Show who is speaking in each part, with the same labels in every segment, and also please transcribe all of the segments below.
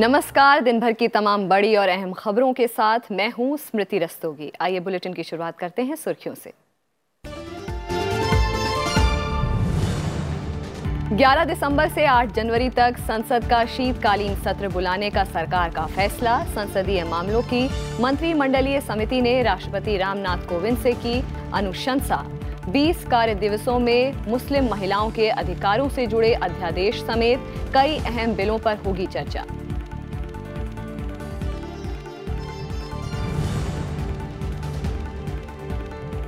Speaker 1: नमस्कार दिन भर की तमाम बड़ी और अहम खबरों के साथ मैं हूं स्मृति रस्तोगी आइए बुलेटिन की शुरुआत करते हैं सुर्खियों से 11 दिसंबर से 8 जनवरी तक संसद का शीतकालीन सत्र बुलाने का सरकार का फैसला संसदीय मामलों की मंत्रिमंडलीय समिति ने राष्ट्रपति रामनाथ कोविंद से की अनुशंसा 20 कार्य दिवसों में मुस्लिम महिलाओं के अधिकारों से जुड़े अध्यादेश समेत कई अहम बिलों पर होगी चर्चा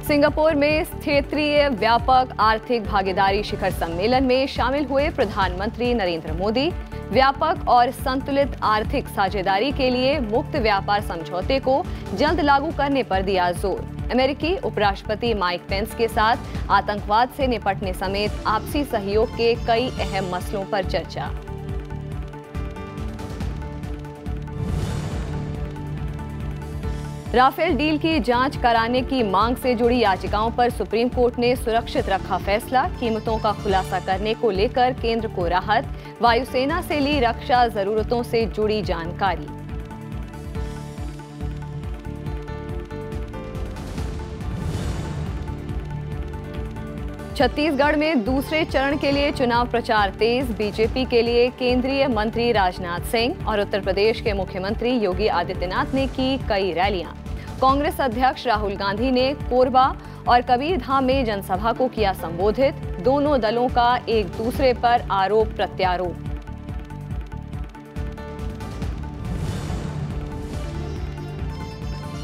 Speaker 1: सिंगापुर में क्षेत्रीय व्यापक आर्थिक भागीदारी शिखर सम्मेलन में शामिल हुए प्रधानमंत्री नरेंद्र मोदी व्यापक और संतुलित आर्थिक साझेदारी के लिए मुक्त व्यापार समझौते को जल्द लागू करने पर दिया जोर अमेरिकी उपराष्ट्रपति माइक पेंस के साथ आतंकवाद से निपटने समेत आपसी सहयोग के कई अहम मसलों पर चर्चा राफेल डील की जांच कराने की मांग से जुड़ी याचिकाओं पर सुप्रीम कोर्ट ने सुरक्षित रखा फैसला कीमतों का खुलासा करने को लेकर केंद्र को राहत वायुसेना से ली रक्षा जरूरतों से जुड़ी जानकारी छत्तीसगढ़ में दूसरे चरण के लिए चुनाव प्रचार तेज बीजेपी के लिए केंद्रीय मंत्री राजनाथ सिंह और उत्तर प्रदेश के मुख्यमंत्री योगी आदित्यनाथ ने की कई रैलियां कांग्रेस अध्यक्ष राहुल गांधी ने कोरबा और कबीरधाम में जनसभा को किया संबोधित दोनों दलों का एक दूसरे पर आरोप प्रत्यारोप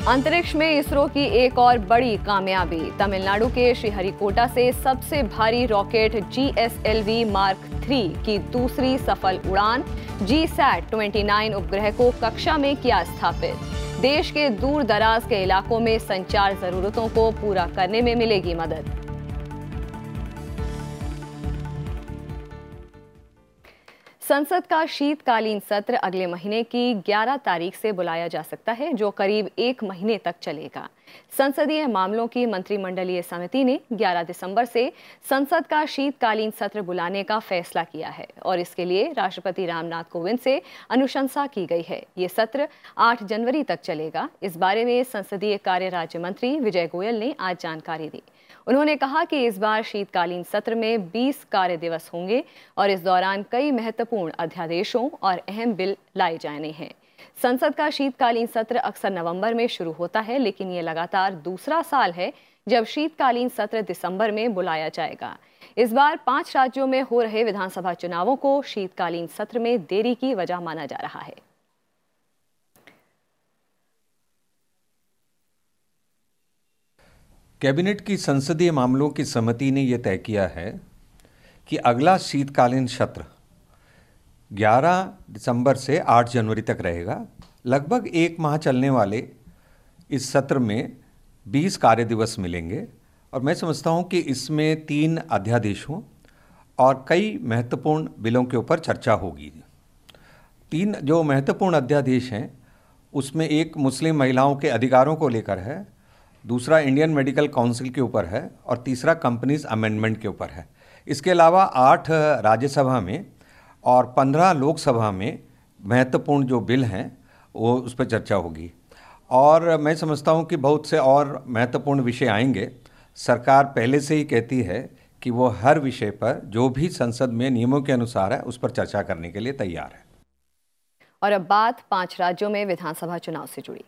Speaker 1: अंतरिक्ष में इसरो की एक और बड़ी कामयाबी तमिलनाडु के श्रीहरिकोटा से सबसे भारी रॉकेट वी मार्क थ्री की दूसरी सफल उड़ान जी सैट ट्वेंटी उपग्रह को कक्षा में किया स्थापित देश के दूर दराज के इलाकों में संचार जरूरतों को पूरा करने में मिलेगी मदद संसद का शीतकालीन सत्र अगले महीने की 11 तारीख से बुलाया जा सकता है जो करीब एक महीने तक चलेगा संसदीय मामलों की मंत्रिमंडलीय समिति ने 11 दिसंबर से संसद का शीतकालीन सत्र बुलाने का फैसला किया है और इसके लिए राष्ट्रपति रामनाथ कोविंद से अनुशंसा की गई है ये सत्र 8 जनवरी तक चलेगा इस बारे में संसदीय कार्य राज्य मंत्री विजय गोयल ने आज जानकारी दी उन्होंने कहा कि इस बार शीतकालीन सत्र में 20 कार्य दिवस होंगे और इस दौरान कई महत्वपूर्ण अध्यादेशों और अहम बिल लाए जाने हैं संसद का शीतकालीन सत्र अक्सर नवंबर में शुरू होता है लेकिन ये लगातार दूसरा साल है जब शीतकालीन सत्र दिसंबर में बुलाया जाएगा इस बार पांच राज्यों में हो रहे विधानसभा चुनावों को शीतकालीन सत्र में देरी की वजह माना जा रहा है
Speaker 2: कैबिनेट की संसदीय मामलों की समिति ने यह तय किया है कि अगला शीतकालीन सत्र 11 दिसंबर से 8 जनवरी तक रहेगा लगभग एक माह चलने वाले इस सत्र में 20 कार्य दिवस मिलेंगे और मैं समझता हूँ कि इसमें तीन अध्यादेशों और कई महत्वपूर्ण बिलों के ऊपर चर्चा होगी तीन जो महत्वपूर्ण अध्यादेश हैं उसमें एक मुस्लिम महिलाओं के अधिकारों को लेकर है दूसरा इंडियन मेडिकल काउंसिल के ऊपर है और तीसरा कंपनीज अमेंडमेंट के ऊपर है इसके अलावा आठ राज्यसभा में और 15 लोकसभा में महत्वपूर्ण जो बिल हैं वो उस पर चर्चा होगी और मैं समझता हूँ कि बहुत से और महत्वपूर्ण विषय आएंगे सरकार पहले से ही कहती है कि वो हर विषय पर जो भी संसद में नियमों के अनुसार है उस पर चर्चा करने के लिए तैयार है
Speaker 1: और अब बात पांच राज्यों में विधानसभा चुनाव से जुड़ी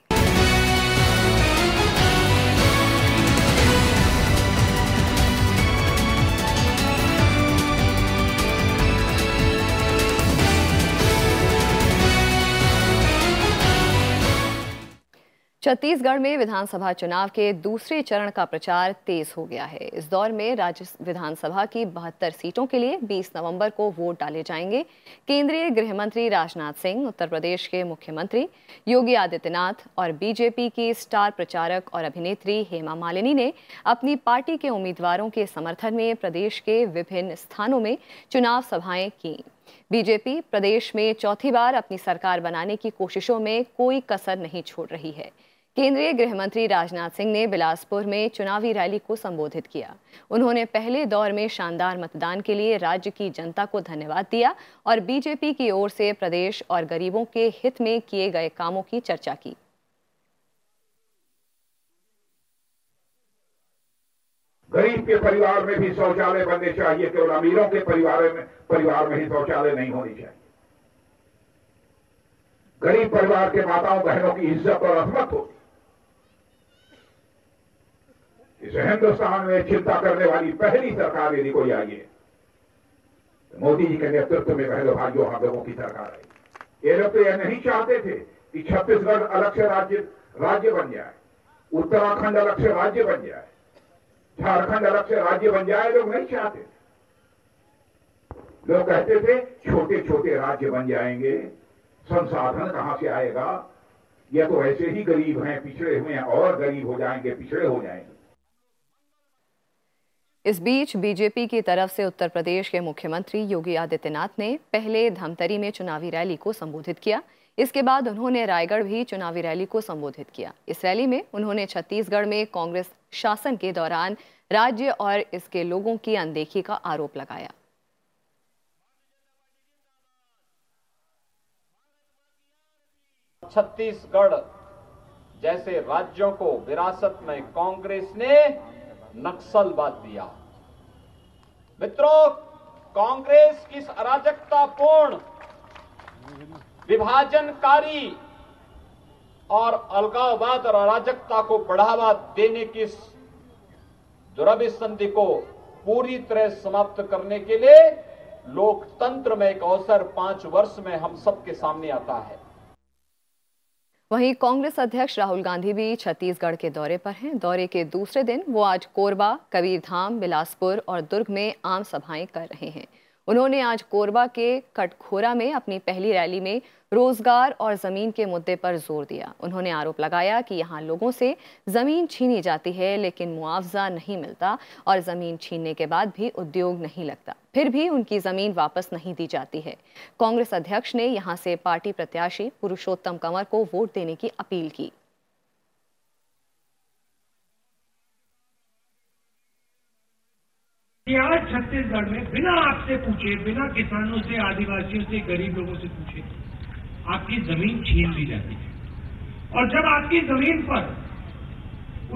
Speaker 1: छत्तीसगढ़ में विधानसभा चुनाव के दूसरे चरण का प्रचार तेज हो गया है इस दौर में राज्य विधानसभा की बहत्तर सीटों के लिए 20 नवंबर को वोट डाले जाएंगे केंद्रीय गृह मंत्री राजनाथ सिंह उत्तर प्रदेश के मुख्यमंत्री योगी आदित्यनाथ और बीजेपी की स्टार प्रचारक और अभिनेत्री हेमा मालिनी ने अपनी पार्टी के उम्मीदवारों के समर्थन में प्रदेश के विभिन्न स्थानों में चुनाव सभाएं की बीजेपी प्रदेश में चौथी बार अपनी सरकार बनाने की कोशिशों में कोई कसर नहीं छोड़ रही है केंद्रीय गृह मंत्री राजनाथ सिंह ने बिलासपुर में चुनावी रैली को संबोधित किया उन्होंने पहले दौर में शानदार मतदान के लिए राज्य की जनता को धन्यवाद दिया और बीजेपी की ओर से प्रदेश और गरीबों के हित में किए गए कामों की चर्चा की
Speaker 3: गरीब के परिवार में भी शौचालय बनने चाहिए केवल अमीरों के परिवार में परिवार में ही शौचालय नहीं होनी चाहिए गरीब परिवार के माताओं बहनों की इज्जत और अहमत होगी इस हिंदुस्तान में चिंता करने वाली पहली सरकार यदि कोई आई है तो मोदी जी के नेतृत्व में पहले भाइयों हम लोगों की सरकार आई ये लोग तो यह नहीं चाहते थे कि छत्तीसगढ़ अलग से राज्य राज्य बन जाए उत्तराखंड अलग से राज्य बन जाए झारखंड अलग से राज्य बन जाए लोग नहीं चाहते थे लोग कहते थे छोटे छोटे राज्य बन जाएंगे संसाधन कहां से आएगा यह तो ऐसे ही गरीब हैं पिछड़े हुए हैं और गरीब हो जाएंगे पिछड़े हो जाएंगे
Speaker 1: इस बीच बीजेपी की तरफ से उत्तर प्रदेश के मुख्यमंत्री योगी आदित्यनाथ ने पहले धमतरी में चुनावी रैली को संबोधित किया इसके बाद उन्होंने रायगढ़ भी चुनावी रैली को संबोधित किया इस रैली में उन्होंने छत्तीसगढ़ में कांग्रेस शासन के दौरान राज्य और इसके लोगों की अनदेखी का आरोप लगाया
Speaker 2: छत्तीसगढ़ जैसे राज्यों को विरासत में कांग्रेस ने
Speaker 3: नक्सलवाद दिया मित्रों कांग्रेस की अराजकतापूर्ण विभाजनकारी
Speaker 2: और अलगाववाद और अराजकता को बढ़ावा देने की संधि को पूरी तरह समाप्त करने के लिए लोकतंत्र में एक अवसर पांच वर्ष में हम सबके सामने आता है
Speaker 1: वहीं कांग्रेस अध्यक्ष राहुल गांधी भी छत्तीसगढ़ के दौरे पर हैं दौरे के दूसरे दिन वो आज कोरबा कबीरधाम बिलासपुर और दुर्ग में आम सभाएं कर रहे हैं उन्होंने आज कोरबा के कटखोरा में अपनी पहली रैली में रोजगार और जमीन के मुद्दे पर जोर दिया उन्होंने आरोप लगाया कि यहाँ लोगों से जमीन छीनी जाती है लेकिन मुआवजा नहीं मिलता और जमीन छीनने के बाद भी उद्योग नहीं लगता फिर भी उनकी जमीन वापस नहीं दी जाती है कांग्रेस अध्यक्ष ने यहाँ से पार्टी प्रत्याशी पुरुषोत्तम कंवर को वोट देने की अपील की
Speaker 3: आज छत्तीसगढ़ में बिना आपसे पूछे बिना किसानों से आदिवासियों से गरीब लोगों से पूछे आपकी जमीन छीन ली जाती है और जब आपकी जमीन पर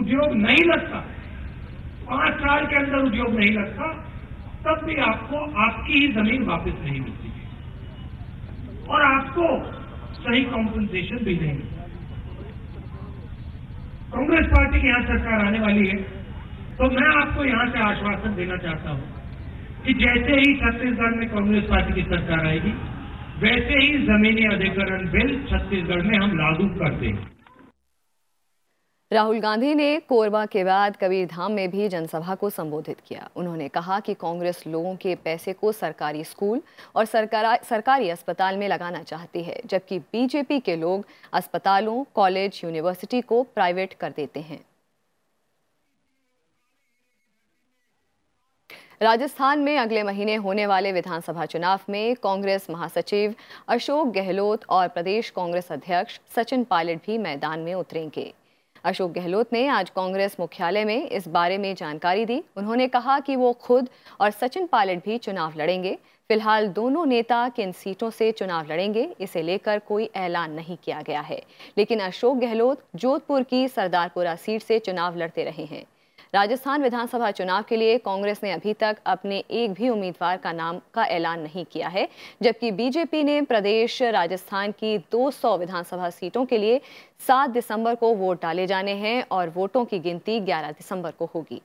Speaker 3: उद्योग नहीं लगता पांच साल के अंदर उद्योग नहीं लगता तब भी आपको आपकी ही जमीन वापस नहीं मिलती है और आपको सही कॉम्पनसेशन भी नहीं मिलता कांग्रेस पार्टी की यहां सरकार आने वाली है तो मैं आपको यहां से आश्वासन देना चाहता हूं कि जैसे ही छत्तीसगढ़ में कांग्रेस पार्टी की सरकार आएगी वैसे ही जमीनी अधिकरण बिल छत्तीसगढ़ में हम लागू कर देंगे
Speaker 1: राहुल गांधी ने कोरबा के बाद कबीरधाम में भी जनसभा को संबोधित किया उन्होंने कहा कि कांग्रेस लोगों के पैसे को सरकारी स्कूल और सरकारी अस्पताल में लगाना चाहती है जबकि बीजेपी के लोग अस्पतालों कॉलेज यूनिवर्सिटी को प्राइवेट कर देते हैं राजस्थान में अगले महीने होने वाले विधानसभा चुनाव में कांग्रेस महासचिव अशोक गहलोत और प्रदेश कांग्रेस अध्यक्ष सचिन पायलट भी मैदान में उतरेंगे अशोक गहलोत ने आज कांग्रेस मुख्यालय में इस बारे में जानकारी दी उन्होंने कहा कि वो खुद और सचिन पायलट भी चुनाव लड़ेंगे फिलहाल दोनों नेता किन सीटों से चुनाव लड़ेंगे इसे लेकर कोई ऐलान नहीं किया गया है लेकिन अशोक गहलोत जोधपुर की सरदारपुरा सीट से चुनाव लड़ते रहे हैं राजस्थान विधानसभा चुनाव के लिए कांग्रेस ने अभी तक अपने एक भी उम्मीदवार का नाम का ऐलान नहीं किया है जबकि बीजेपी ने प्रदेश राजस्थान की 200 विधानसभा सीटों के लिए 7 दिसंबर को वोट डाले जाने हैं और वोटों की गिनती 11 दिसंबर को होगी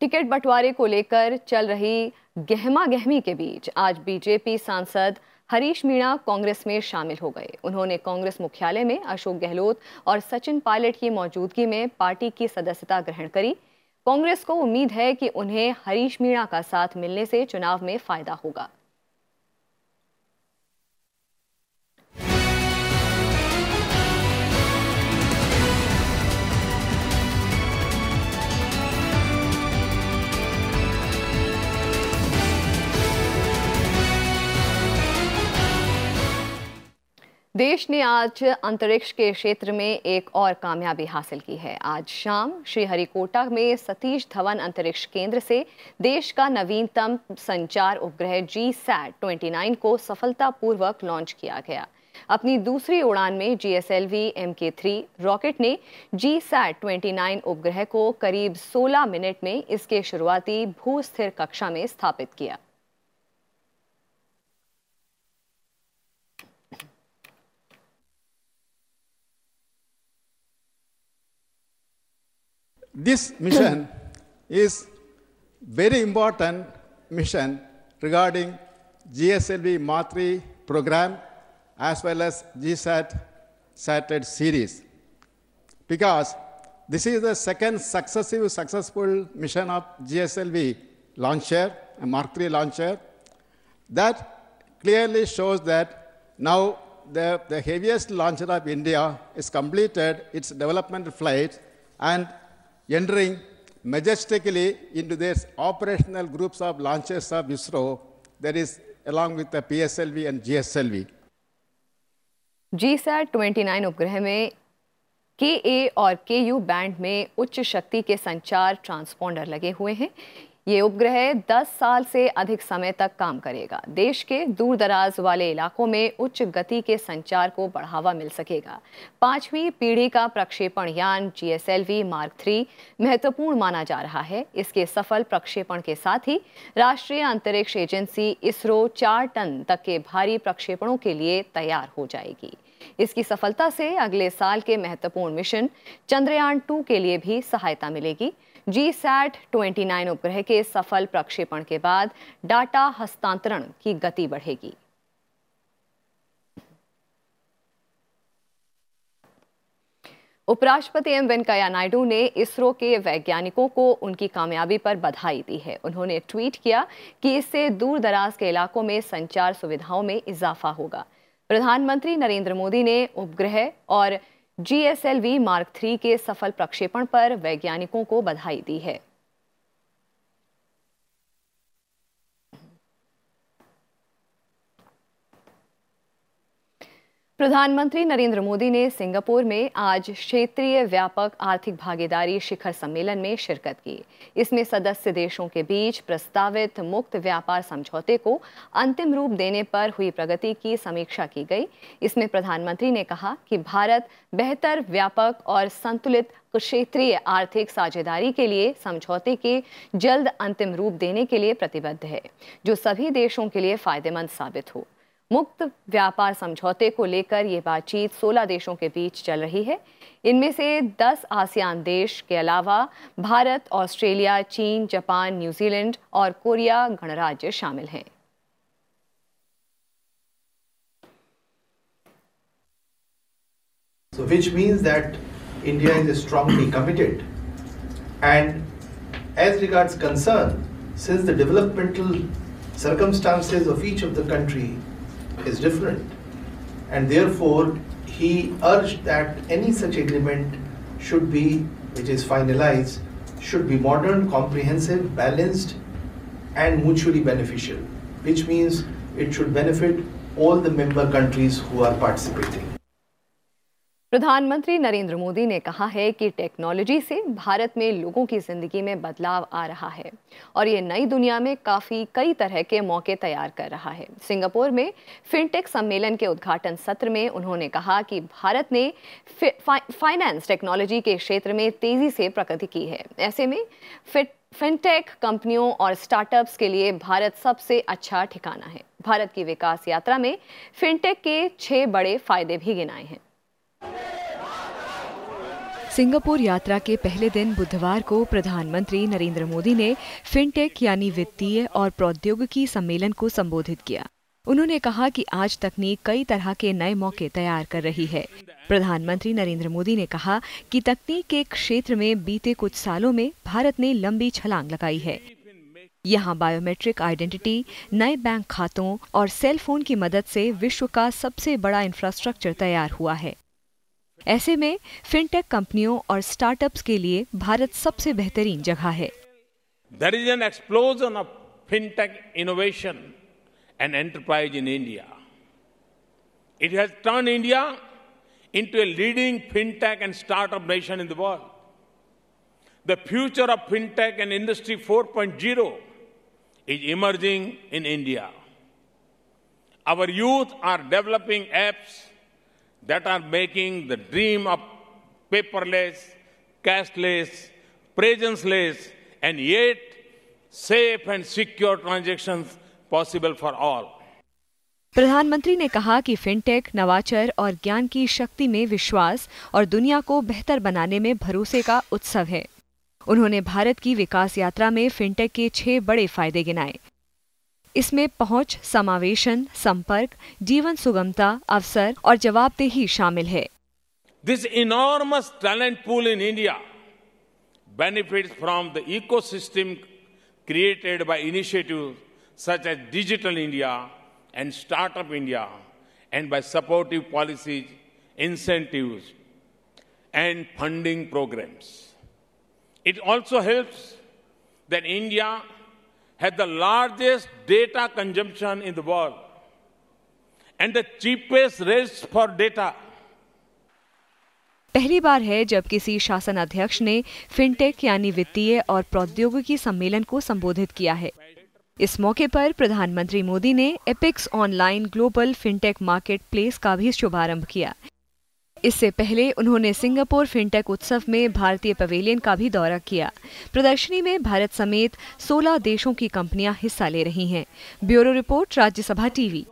Speaker 1: टिकट बंटवारे को लेकर चल रही गहमा गहमी के बीच आज बीजेपी सांसद हरीश मीणा कांग्रेस में शामिल हो गए उन्होंने कांग्रेस मुख्यालय में अशोक गहलोत और सचिन पायलट की मौजूदगी में पार्टी की सदस्यता ग्रहण करी कांग्रेस को उम्मीद है कि उन्हें हरीश मीणा का साथ मिलने से चुनाव में फायदा होगा देश ने आज अंतरिक्ष के क्षेत्र में एक और कामयाबी हासिल की है आज शाम श्रीहरिकोटा में सतीश धवन अंतरिक्ष केंद्र से देश का नवीनतम संचार उपग्रह जी सैट ट्वेंटी नाइन को सफलतापूर्वक लॉन्च किया गया अपनी दूसरी उड़ान में G S L V M K three rocket ने जी सैट ट्वेंटी नाइन उपग्रह को करीब 16 मिनट में इसके शुरुआती भूस्थिर कक्षा में स्थापित किया
Speaker 3: This mission is very important mission regarding GSLV Matri program as well as GSAT satellite series because this is the second successive successful mission of GSLV launcher, a Mark III launcher. That clearly shows that now the, the heaviest launcher of India is completed its development flight and entering majestically into this operational groups of launches of ISRO, that is along with the PSLV and GSLV.
Speaker 1: GSAT 29 उपग्रह में के ए और के you band में उच्च शक्ति के संचार ट्रांसपोंडर लगे हुए हैं ये उपग्रह 10 साल से अधिक समय तक काम करेगा देश के दूर दराज वाले इलाकों में उच्च गति के संचार को बढ़ावा मिल सकेगा पांचवी पीढ़ी का प्रक्षेपण यान जीएसएलवी मार्क थ्री महत्वपूर्ण माना जा रहा है इसके सफल प्रक्षेपण के साथ ही राष्ट्रीय अंतरिक्ष एजेंसी इसरो चार टन तक के भारी प्रक्षेपणों के लिए तैयार हो जाएगी इसकी सफलता से अगले साल के महत्वपूर्ण मिशन चंद्रयान टू के लिए भी सहायता मिलेगी जी सैट ट्वेंटी उपग्रह के सफल प्रक्षेपण के बाद डाटा हस्तांतरण की गति बढ़ेगी उपराष्ट्रपति एम वेंकैया नायडू ने इसरो के वैज्ञानिकों को उनकी कामयाबी पर बधाई दी है उन्होंने ट्वीट किया कि इससे दूर दराज के इलाकों में संचार सुविधाओं में इजाफा होगा प्रधानमंत्री नरेंद्र मोदी ने उपग्रह और जीएसएलवी मार्क थ्री के सफल प्रक्षेपण पर वैज्ञानिकों को बधाई दी है प्रधानमंत्री नरेंद्र मोदी ने सिंगापुर में आज क्षेत्रीय व्यापक आर्थिक भागीदारी शिखर सम्मेलन में शिरकत की इसमें सदस्य देशों के बीच प्रस्तावित मुक्त व्यापार समझौते को अंतिम रूप देने पर हुई प्रगति की समीक्षा की गई इसमें प्रधानमंत्री ने कहा कि भारत बेहतर व्यापक और संतुलित क्षेत्रीय आर्थिक साझेदारी के लिए समझौते के जल्द अंतिम रूप देने के लिए प्रतिबद्ध है जो सभी देशों के लिए फायदेमंद साबित हो मुक्त व्यापार समझौते को लेकर ये बातचीत 16 देशों के बीच चल रही है इनमें से 10 आसियान देश के अलावा भारत ऑस्ट्रेलिया चीन जापान न्यूजीलैंड और कोरिया गणराज्य शामिल हैं
Speaker 4: So which means that India is strongly committed and as regards concern since the developmental circumstances of each of the country is different. And therefore, he urged that any such agreement should be, which is finalized, should be modern, comprehensive, balanced, and mutually beneficial, which means it should benefit all the member countries who are participating.
Speaker 1: प्रधानमंत्री नरेंद्र मोदी ने कहा है कि technology से भारत में लोगों की जिंदगी में बदलाव आ रहा है और ये नई दुनिया में काफ़ी कई तरह के मौके तैयार कर रहा है सिंगापुर में फिनटेक सम्मेलन के उद्घाटन सत्र में उन्होंने कहा कि भारत ने फाइनेंस टेक्नोलॉजी के क्षेत्र में तेज़ी से प्रगति की है ऐसे में फिट फिनटेक कंपनियों और स्टार्टअप्स के लिए भारत सबसे अच्छा ठिकाना है भारत की विकास यात्रा में फिनटेक के छह बड़े फायदे भी गिनाए हैं सिंगापुर यात्रा के पहले दिन बुधवार को प्रधानमंत्री नरेंद्र मोदी ने फिनटेक यानी वित्तीय और प्रौद्योगिकी सम्मेलन को संबोधित किया उन्होंने कहा कि आज तकनीक कई तरह के नए मौके तैयार कर रही है प्रधानमंत्री नरेंद्र मोदी ने कहा कि तकनीक के क्षेत्र में बीते कुछ सालों में भारत ने लंबी छलांग लगाई है यहाँ बायोमेट्रिक आइडेंटिटी नए बैंक खातों और सेल फोन की मदद से विश्व का सबसे बड़ा इंफ्रास्ट्रक्चर तैयार हुआ है ऐसे में फिनटेक कंपनियों और स्टार्टअप्स के लिए भारत सबसे बेहतरीन जगह है
Speaker 3: there is an explosion of fintech innovation and enterprise in India it has turn India into a leading fintech and startup nation in the world the future of fintech and industry four point zero is emerging in India our youth are developing apps that are making the dream of paperless, cashless, presenceless, and yet safe and secure transactions possible for all.
Speaker 1: प्रधानमंत्री ने कहा कि fintech नवाचार और ज्ञान की शक्ति में विश्वास और दुनिया को बेहतर बनाने में भरोसे का उत्सव है उन्होंने भारत की विकास यात्रा में फिनटेक के छह बड़े फायदे गिनाए इसमें पहुंच, समावेशन संपर्क जीवन सुगमता अवसर और जवाबदेही शामिल है
Speaker 3: this enormous talent pool in India benefit from the इको सिस्टम created by initiative such as digital India and startup India and by supportive policies incentive and funding programmes it also help that India has the largest data consumption in the world and the cheapest rates for data.
Speaker 1: पहली बार है जब किसी शासन अध्यक्ष ने fintech यानी वित्तीय और प्रौद्योगिकी सम्मेलन को संबोधित किया है इस मौके पर प्रधानमंत्री मोदी ने एपिक्स online global fintech market का भी शुभारंभ किया इससे पहले उन्होंने सिंगापुर फिनटेक उत्सव में भारतीय पवेलियन का भी दौरा किया प्रदर्शनी में भारत समेत 16 देशों की कंपनियां हिस्सा ले रही हैं ब्यूरो रिपोर्ट राज्यसभा टीवी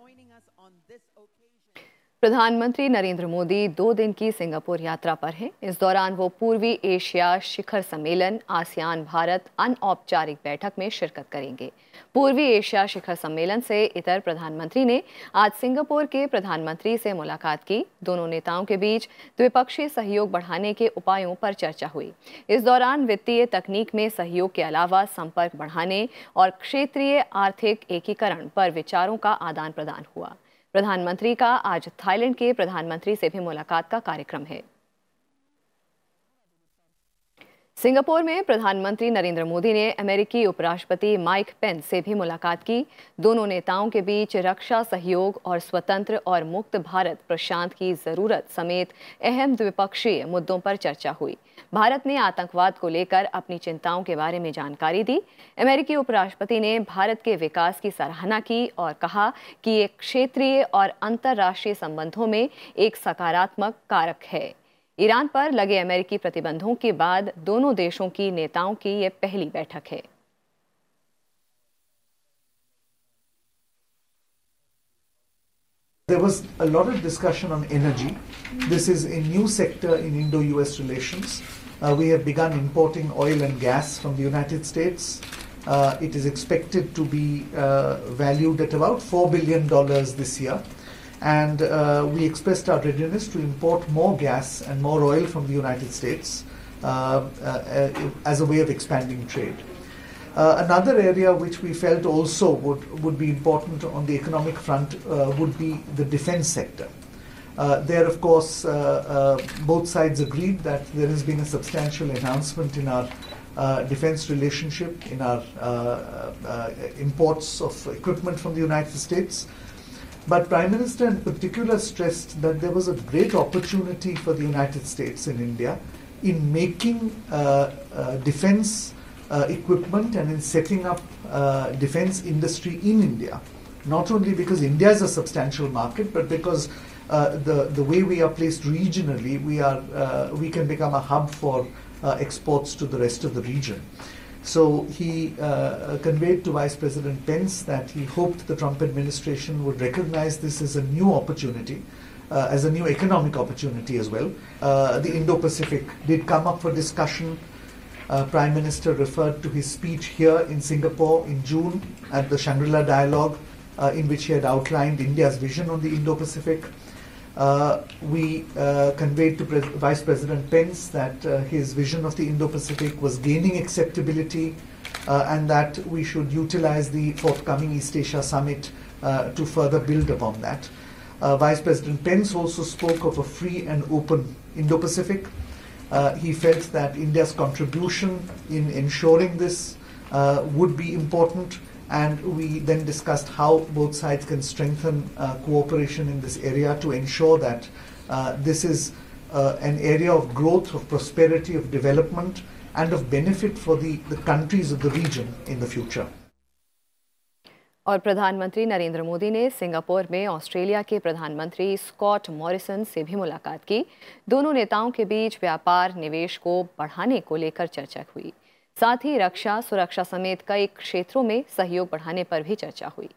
Speaker 1: प्रधानमंत्री नरेंद्र मोदी दो दिन की सिंगापुर यात्रा पर हैं इस दौरान वो पूर्वी एशिया शिखर सम्मेलन आसियान भारत अनौपचारिक बैठक में शिरकत करेंगे पूर्वी एशिया शिखर सम्मेलन से इतर प्रधानमंत्री ने आज सिंगापुर के प्रधानमंत्री से मुलाकात की दोनों नेताओं के बीच द्विपक्षीय सहयोग बढ़ाने के उपायों पर चर्चा हुई इस दौरान वित्तीय तकनीक में सहयोग के अलावा संपर्क बढ़ाने और क्षेत्रीय आर्थिक एकीकरण पर विचारों का आदान प्रदान हुआ प्रधानमंत्री का आज थाईलैंड के प्रधानमंत्री से भी मुलाकात का कार्यक्रम है सिंगापुर में प्रधानमंत्री नरेंद्र मोदी ने अमेरिकी उपराष्ट्रपति माइक पेंस से भी मुलाकात की दोनों नेताओं के बीच रक्षा सहयोग और स्वतंत्र और मुक्त भारत प्रशांत की जरूरत समेत अहम द्विपक्षीय मुद्दों पर चर्चा हुई भारत ने आतंकवाद को लेकर अपनी चिंताओं के बारे में जानकारी दी अमेरिकी उपराष्ट्रपति ने भारत के विकास की सराहना की और कहा कि ये क्षेत्रीय और अंतर्राष्ट्रीय संबंधों में एक सकारात्मक कारक है ईरान पर लगे अमेरिकी प्रतिबंधों के बाद दोनों देशों की नेताओं की यह पहली बैठक है
Speaker 4: There was a lot of discussion on energy. This is a new sector in Indo US relations. Uh, we have begun importing oil and gas from the United States. Uh, it is expected to be uh, valued at about $4 billion this year. and uh, we expressed our readiness to import more gas and more oil from the United States uh, uh, as a way of expanding trade. Uh, another area which we felt also would, would be important on the economic front uh, would be the defense sector. Uh, there, of course, both sides agreed that there has been a substantial enhancement in our defense relationship, in our imports of equipment from the United States. But Prime Minister in particular stressed that there was a great opportunity for the United States in India in making uh, uh, defense uh, equipment and in setting up uh, defense industry in India. Not only because India is a substantial market, but because uh, the the way we are placed regionally, we are uh, we can become a hub for exports to the rest of the region. So he uh, conveyed to Vice President Pence that he hoped the Trump administration would recognize this as a new opportunity. Uh, as a new economic opportunity as well. Uh, the Indo Pacific did come up for discussion. Uh, Prime Minister referred to his speech here in Singapore in June at the Shangri La Dialogue, uh, in which he had outlined India's vision on the Indo Pacific. Uh, we uh, conveyed to Pre Vice President Pence that uh, his vision of the Indo Pacific was gaining acceptability uh, and that we should utilize the forthcoming East Asia Summit uh, to further build upon that. Uh, Vice President Pence also spoke of a free and open Indo Pacific. he felt that India's contribution in ensuring this would be important and we then discussed how both sides can strengthen uh, cooperation in this area to ensure that uh, this is uh, an area of growth, of prosperity, of development, and of benefit for the, the countries of the region in the future.
Speaker 1: और प्रधानमंत्री नरेंद्र मोदी ने Singapore में Australia के प्रधानमंत्री Scott Morrison से भी मुलाकात की दोनों नेताओं के बीच व्यापार निवेश को बढ़ाने को लेकर चर्चा हुई साथ ही रक्षा सुरक्षा समेत कई क्षेत्रों में सहयोग बढ़ाने पर भी चर्चा हुई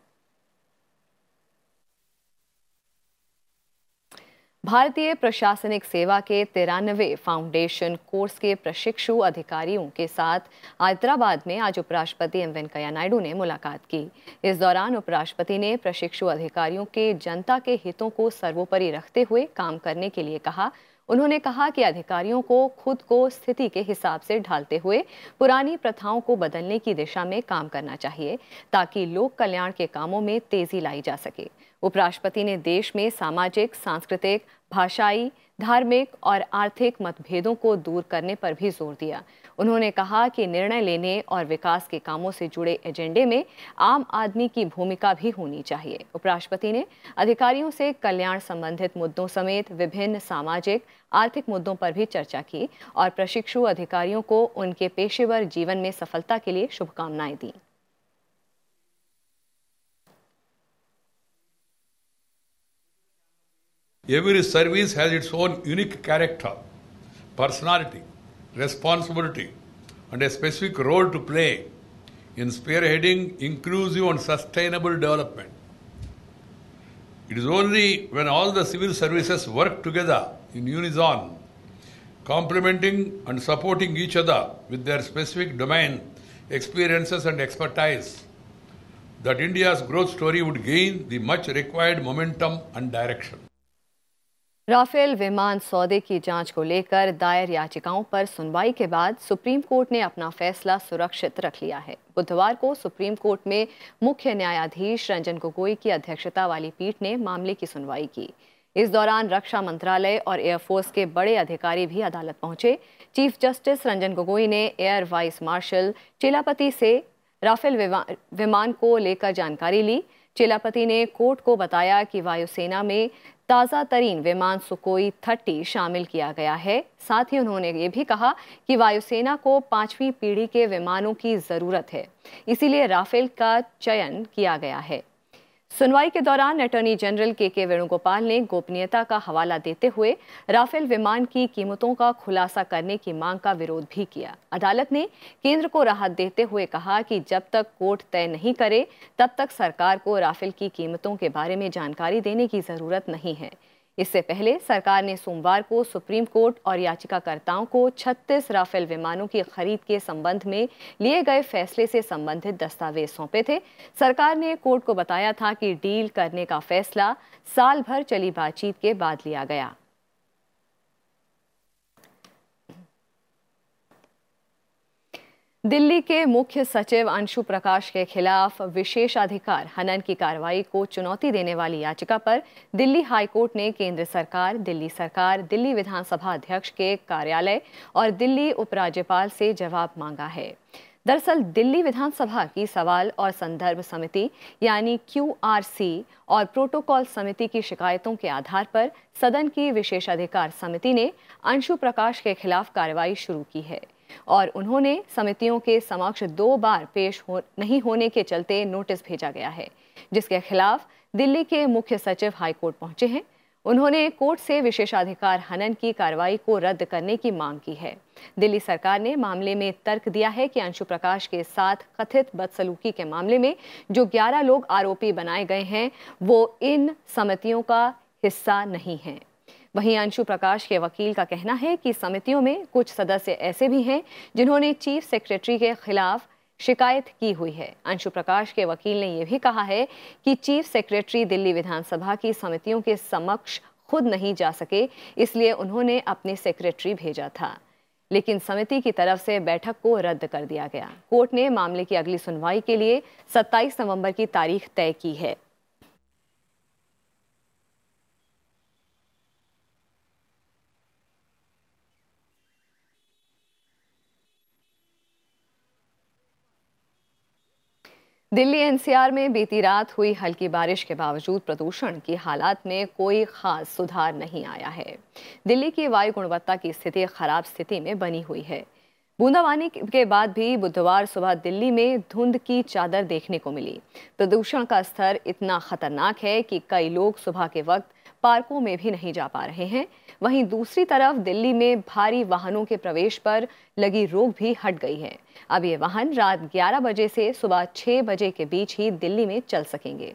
Speaker 1: भारतीय प्रशासनिक सेवा के तिरानवे फाउंडेशन कोर्स के प्रशिक्षु अधिकारियों के साथ हैदराबाद में आज उपराष्ट्रपति एम वेंकैया नायडू ने मुलाकात की इस दौरान उपराष्ट्रपति ने प्रशिक्षु अधिकारियों के जनता के हितों को सर्वोपरि रखते हुए काम करने के लिए कहा उन्होंने कहा कि अधिकारियों को खुद को स्थिति के हिसाब से ढालते हुए पुरानी प्रथाओं को बदलने की दिशा में काम करना चाहिए ताकि लोक कल्याण के कामों में तेजी लाई जा सके उपराष्ट्रपति ने देश में सामाजिक सांस्कृतिक भाषाई धार्मिक और आर्थिक मतभेदों को दूर करने पर भी जोर दिया उन्होंने कहा कि निर्णय लेने और विकास के कामों से जुड़े एजेंडे में आम आदमी की भूमिका भी होनी चाहिए उपराष्ट्रपति ने अधिकारियों से कल्याण संबंधित मुद्दों समेत विभिन्न सामाजिक आर्थिक मुद्दों पर भी चर्चा की और प्रशिक्षु अधिकारियों को उनके पेशेवर जीवन में सफलता के लिए शुभकामनाएं दी
Speaker 3: Every service has its own unique character, personality. responsibility and a specific role to play in spearheading inclusive and sustainable development. It is only when all the civil services work together in unison, complementing and supporting each other with their specific domain, experiences, and expertise, that India's growth story would gain the much required momentum and direction.
Speaker 1: Rafale विमान सौदे की जांच को लेकर दायर याचिकाओं पर सुनवाई के बाद सुप्रीम कोर्ट ने अपना फैसला सुरक्षित रख लिया है बुधवार को सुप्रीम कोर्ट में मुख्य न्यायाधीश रंजन गोगोई की अध्यक्षता वाली पीठ ने मामले की सुनवाई की इस दौरान रक्षा मंत्रालय और एयरफोर्स के बड़े अधिकारी भी अदालत पहुंचे चीफ जस्टिस रंजन गोगोई ने एयर वाइस मार्शल चिलापति से राफेल विमान को लेकर जानकारी ली चिलापति ने कोर्ट को बताया कि वायुसेना में ताज़ा तरीन विमान सुकोई थर्टी शामिल किया गया है साथ ही उन्होंने ये भी कहा कि वायुसेना को पांचवी पीढ़ी के विमानों की ज़रूरत है इसीलिए राफेल का चयन किया गया है सुनवाई के दौरान अटॉर्नी जनरल के के वेणुगोपाल ने गोपनीयता का हवाला देते हुए राफेल विमान की कीमतों का खुलासा करने की मांग का विरोध भी किया अदालत ने केंद्र को राहत देते हुए कहा कि जब तक कोर्ट तय नहीं करे तब तक सरकार को राफेल की कीमतों के बारे में जानकारी देने की जरूरत नहीं है इससे पहले सरकार ने सोमवार को सुप्रीम कोर्ट और याचिकाकर्ताओं को 36 राफेल विमानों की खरीद के संबंध में लिए गए फैसले से संबंधित दस्तावेज सौंपे थे सरकार ने कोर्ट को बताया था कि डील करने का फैसला साल भर चली बातचीत के बाद लिया गया दिल्ली के मुख्य सचिव अंशु प्रकाश के खिलाफ विशेषाधिकार हनन की कार्रवाई को चुनौती देने वाली याचिका पर दिल्ली हाईकोर्ट ने केंद्र सरकार दिल्ली सरकार दिल्ली विधानसभा अध्यक्ष के कार्यालय और दिल्ली उपराज्यपाल से जवाब मांगा है दरअसल दिल्ली विधानसभा की सवाल और संदर्भ समिति यानी क्यू और प्रोटोकॉल समिति की शिकायतों के आधार पर सदन की विशेषाधिकार समिति ने अंशु प्रकाश के खिलाफ कार्रवाई शुरू की है और उन्होंने समितियों के समक्ष दो बार पेश हो नहीं होने के चलते नोटिस भेजा गया है जिसके खिलाफ दिल्ली के मुख्य सचिव हाईकोर्ट पहुंचे हैं उन्होंने कोर्ट से विशेषाधिकार हनन की कार्रवाई को रद्द करने की मांग की है दिल्ली सरकार ने मामले में तर्क दिया है कि अंशु प्रकाश के साथ कथित बदसलूकी के मामले में जो 11 लोग आरोपी बनाए गए हैं वो इन समितियों का हिस्सा नहीं हैं वहीं अंशु प्रकाश के वकील का कहना है कि समितियों में कुछ सदस्य ऐसे भी हैं जिन्होंने चीफ सेक्रेटरी के खिलाफ शिकायत की हुई है अंशु प्रकाश के वकील ने यह भी कहा है कि चीफ सेक्रेटरी दिल्ली विधानसभा की समितियों के समक्ष खुद नहीं जा सके इसलिए उन्होंने अपने सेक्रेटरी भेजा था लेकिन समिति की तरफ से बैठक को रद्द कर दिया गया कोर्ट ने मामले की अगली सुनवाई के लिए 27 नवंबर की तारीख तय की है दिल्ली एनसीआर में बीती रात हुई हल्की बारिश के बावजूद प्रदूषण की हालात में कोई खास सुधार नहीं आया है दिल्ली की वायु गुणवत्ता की स्थिति खराब स्थिति में बनी हुई है बूंदाबांदी के बाद भी बुधवार सुबह दिल्ली में धुंध की चादर देखने को मिली प्रदूषण का स्तर इतना खतरनाक है कि कई लोग सुबह के वक्त पार्कों में भी नहीं जा पा रहे हैं वहीं दूसरी तरफ दिल्ली में भारी वाहनों के प्रवेश पर लगी रोक भी हट गई है अब ये वाहन रात 11 बजे से सुबह 6 बजे के बीच ही दिल्ली में चल सकेंगे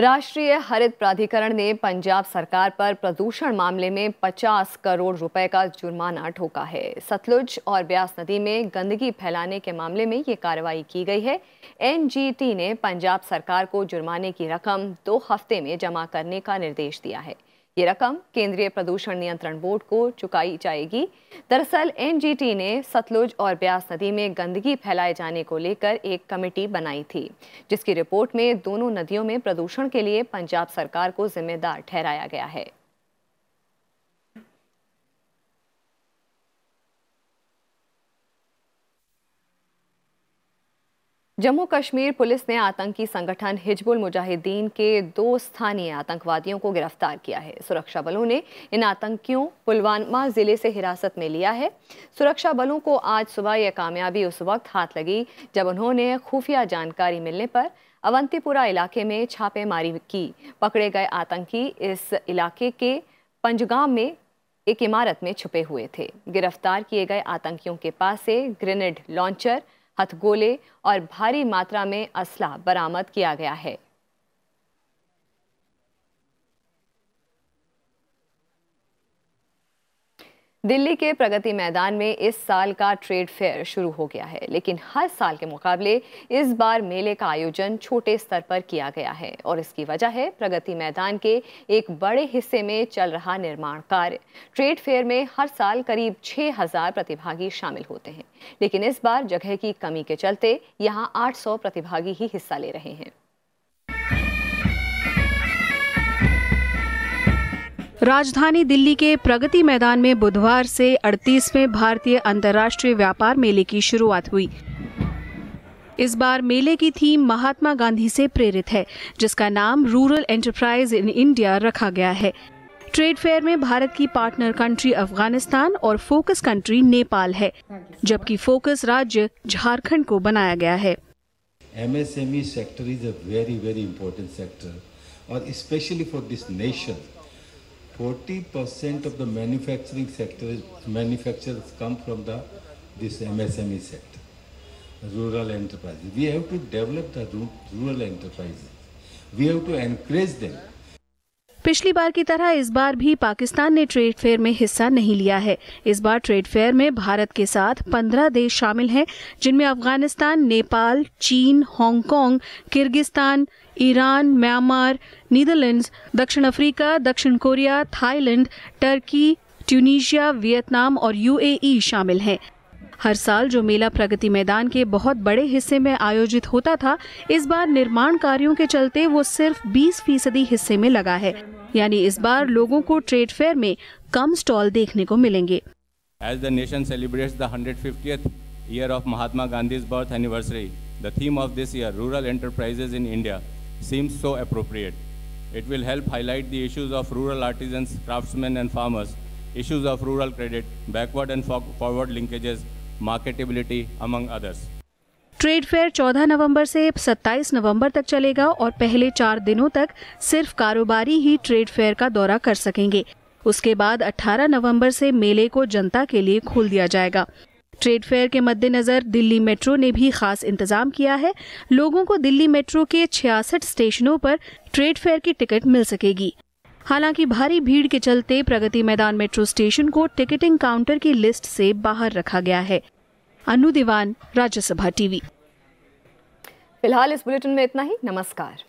Speaker 1: राष्ट्रीय हरित प्राधिकरण ने पंजाब सरकार पर प्रदूषण मामले में 50 करोड़ रुपए का जुर्माना ठोका है सतलुज और ब्यास नदी में गंदगी फैलाने के मामले में ये कार्रवाई की गई है एनजीटी ने पंजाब सरकार को जुर्माने की रकम दो हफ्ते में जमा करने का निर्देश दिया है ये रकम केंद्रीय प्रदूषण नियंत्रण बोर्ड को चुकाई जाएगी दरअसल एनजीटी ने सतलुज और ब्यास नदी में गंदगी फैलाए जाने को लेकर एक कमेटी बनाई थी जिसकी रिपोर्ट में दोनों नदियों में प्रदूषण के लिए पंजाब सरकार को जिम्मेदार ठहराया गया है जम्मू कश्मीर पुलिस ने आतंकी संगठन हिजबुल मुजाहिदीन के दो स्थानीय आतंकवादियों को गिरफ्तार किया है सुरक्षा बलों ने इन आतंकियों पुलवामा जिले से हिरासत में लिया है सुरक्षा बलों को आज सुबह यह कामयाबी उस वक्त हाथ लगी जब उन्होंने खुफिया जानकारी मिलने पर अवंतीपुरा इलाके में छापेमारी की पकड़े गए आतंकी इस इलाके के पंजगाम में एक इमारत में छुपे हुए थे गिरफ्तार किए गए आतंकियों के पास से ग्रेनेड लॉन्चर हथगोले और भारी मात्रा में असला बरामद किया गया है दिल्ली के प्रगति मैदान में इस साल का ट्रेड फेयर शुरू हो गया है लेकिन हर साल के मुकाबले इस बार मेले का आयोजन छोटे स्तर पर किया गया है और इसकी वजह है प्रगति मैदान के एक बड़े हिस्से में चल रहा निर्माण कार्य ट्रेड फेयर में हर साल करीब 6000 प्रतिभागी शामिल होते हैं लेकिन इस बार जगह की कमी के चलते यहाँ आठ प्रतिभागी ही हिस्सा ले रहे हैं
Speaker 5: राजधानी दिल्ली के प्रगति मैदान में बुधवार से 38वें भारतीय अंतर्राष्ट्रीय व्यापार मेले की शुरुआत हुई इस बार मेले की थीम महात्मा गांधी से प्रेरित है जिसका नाम रूरल एंटरप्राइज इन इंडिया रखा गया है ट्रेड फेयर में भारत की पार्टनर कंट्री अफगानिस्तान और फोकस कंट्री नेपाल है जबकि फोकस राज्य झारखंड को बनाया गया है
Speaker 2: MSME sector is a very very important sector और specially for this nation 40% of the manufacturing sector is, manufacturers come from the this MSME sector, rural enterprises. We have to develop the rural enterprises. We have to
Speaker 3: encourage them
Speaker 5: पिछली बार की तरह इस बार भी पाकिस्तान ने trade fair में हिस्सा नहीं लिया है इस बार ट्रेड फेयर में भारत के साथ पंद्रह देश शामिल हैं जिनमें अफगानिस्तान नेपाल चीन Hong Kong Kyrgyzstan Iran Myanmar Netherlands दक्षिण अफ्रीका दक्षिण Korea Thailand Turkey Tunisia Vietnam और यूएई शामिल हैं हर साल जो मेला प्रगति मैदान के बहुत बड़े हिस्से में आयोजित होता था इस बार निर्माण कार्यों के चलते वो सिर्फ 20 फीसदी हिस्से में लगा है यानी इस बार लोगों को ट्रेड फेयर में कम स्टॉल देखने को मिलेंगे
Speaker 3: As the nation celebrates the 150th year of Mahatma Gandhi's birth anniversary, the theme of this year, Rural Enterprises in India, seems so appropriate. It will help highlight the issues of rural artisans, craftsmen and farmers, issues of rural credit, backward and forward linkages, marketability among others
Speaker 5: trade fair 14 नवंबर से 27 नवंबर तक चलेगा और पहले चार दिनों तक सिर्फ कारोबारी ही ट्रेड फेयर का दौरा कर सकेंगे उसके बाद 18 नवंबर से मेले को जनता के लिए खोल दिया जाएगा ट्रेड फेयर के मद्देनज़र दिल्ली मेट्रो ने भी खास इंतजाम किया है लोगों को दिल्ली मेट्रो के छियासठ स्टेशनों पर ट्रेड फेयर की टिकट मिल सकेगी हालांकि भारी भीड़ के चलते प्रगति मैदान मेट्रो स्टेशन को टिकटिंग काउंटर की लिस्ट से बाहर रखा गया है अनु दीवान राज्यसभा टीवी
Speaker 1: फिलहाल इस बुलेटिन में इतना ही नमस्कार